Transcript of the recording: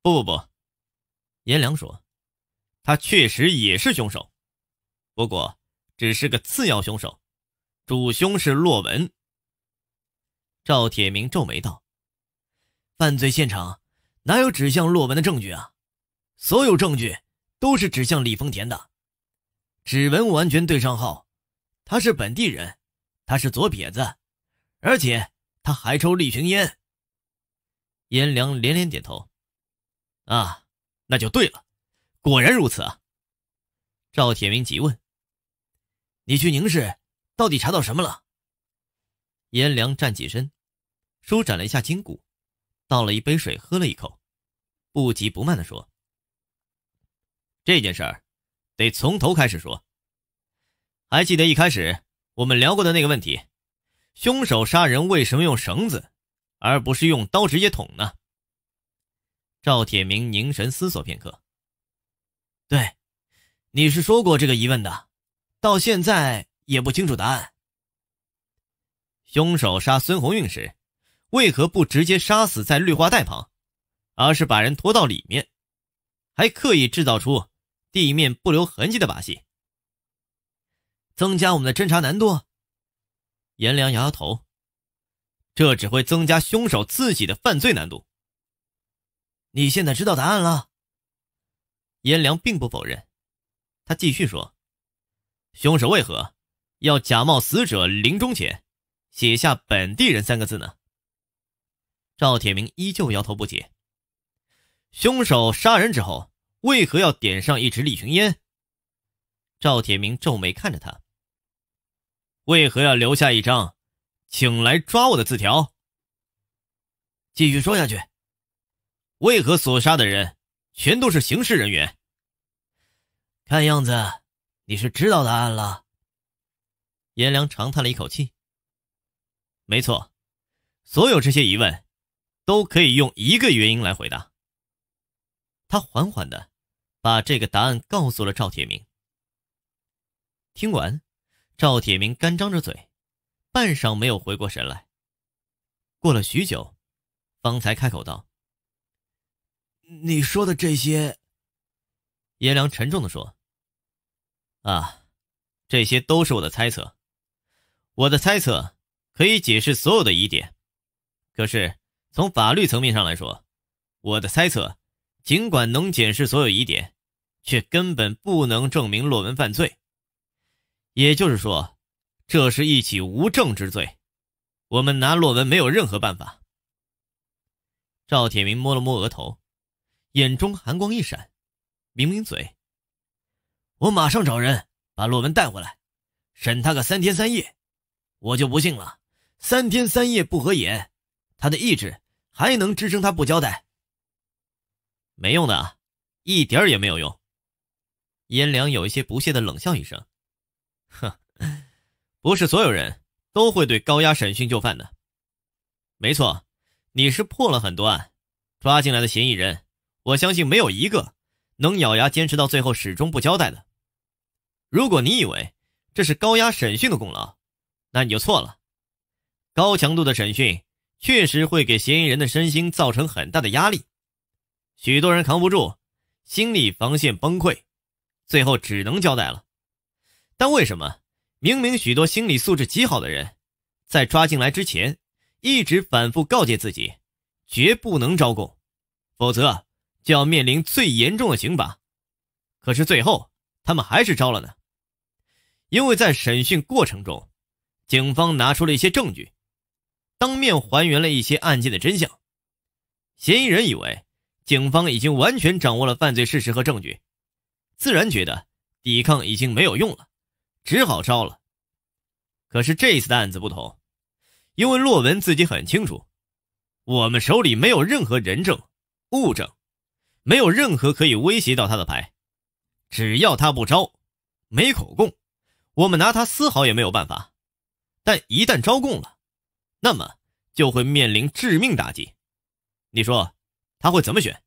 不不不，颜良说：“他确实也是凶手，不过只是个次要凶手，主凶是洛文。”赵铁明皱眉道：“犯罪现场哪有指向洛文的证据啊？所有证据都是指向李丰田的，指纹完全对上号。他是本地人，他是左撇子，而且他还抽利群烟。”颜良连连点头。啊，那就对了，果然如此啊！赵铁明急问：“你去宁市到底查到什么了？”颜良站起身，舒展了一下筋骨，倒了一杯水，喝了一口，不急不慢地说：“这件事儿得从头开始说。还记得一开始我们聊过的那个问题，凶手杀人为什么用绳子，而不是用刀直接捅呢？”赵铁明凝神思索片刻，对：“你是说过这个疑问的，到现在也不清楚答案。凶手杀孙红运时，为何不直接杀死在绿化带旁，而是把人拖到里面，还刻意制造出地面不留痕迹的把戏，增加我们的侦查难度？”颜良摇摇头：“这只会增加凶手自己的犯罪难度。”你现在知道答案了。颜良并不否认，他继续说：“凶手为何要假冒死者临终前写下‘本地人’三个字呢？”赵铁明依旧摇头不解。凶手杀人之后，为何要点上一支利群烟？赵铁明皱眉看着他：“为何要留下一张‘请来抓我’的字条？”继续说下去。为何所杀的人全都是刑事人员？看样子你是知道答案了。颜良长叹了一口气。没错，所有这些疑问都可以用一个原因来回答。他缓缓的把这个答案告诉了赵铁明。听完，赵铁明干张着嘴，半晌没有回过神来。过了许久，方才开口道。你说的这些，颜良沉重的说：“啊，这些都是我的猜测，我的猜测可以解释所有的疑点，可是从法律层面上来说，我的猜测尽管能解释所有疑点，却根本不能证明洛文犯罪。也就是说，这是一起无证之罪，我们拿洛文没有任何办法。”赵铁明摸了摸额头。眼中寒光一闪，抿抿嘴，我马上找人把洛文带回来，审他个三天三夜，我就不信了，三天三夜不合眼，他的意志还能支撑他不交代？没用的，一点也没有用。燕良有一些不屑的冷笑一声，哼，不是所有人都会对高压审讯就范的。没错，你是破了很多案，抓进来的嫌疑人。我相信没有一个能咬牙坚持到最后始终不交代的。如果你以为这是高压审讯的功劳，那你就错了。高强度的审讯确实会给嫌疑人的身心造成很大的压力，许多人扛不住，心理防线崩溃，最后只能交代了。但为什么明明许多心理素质极好的人，在抓进来之前一直反复告诫自己，绝不能招供，否则就要面临最严重的刑罚，可是最后他们还是招了呢，因为在审讯过程中，警方拿出了一些证据，当面还原了一些案件的真相。嫌疑人以为警方已经完全掌握了犯罪事实和证据，自然觉得抵抗已经没有用了，只好招了。可是这一次的案子不同，因为洛文自己很清楚，我们手里没有任何人证、物证。没有任何可以威胁到他的牌，只要他不招，没口供，我们拿他丝毫也没有办法。但一旦招供了，那么就会面临致命打击。你说他会怎么选？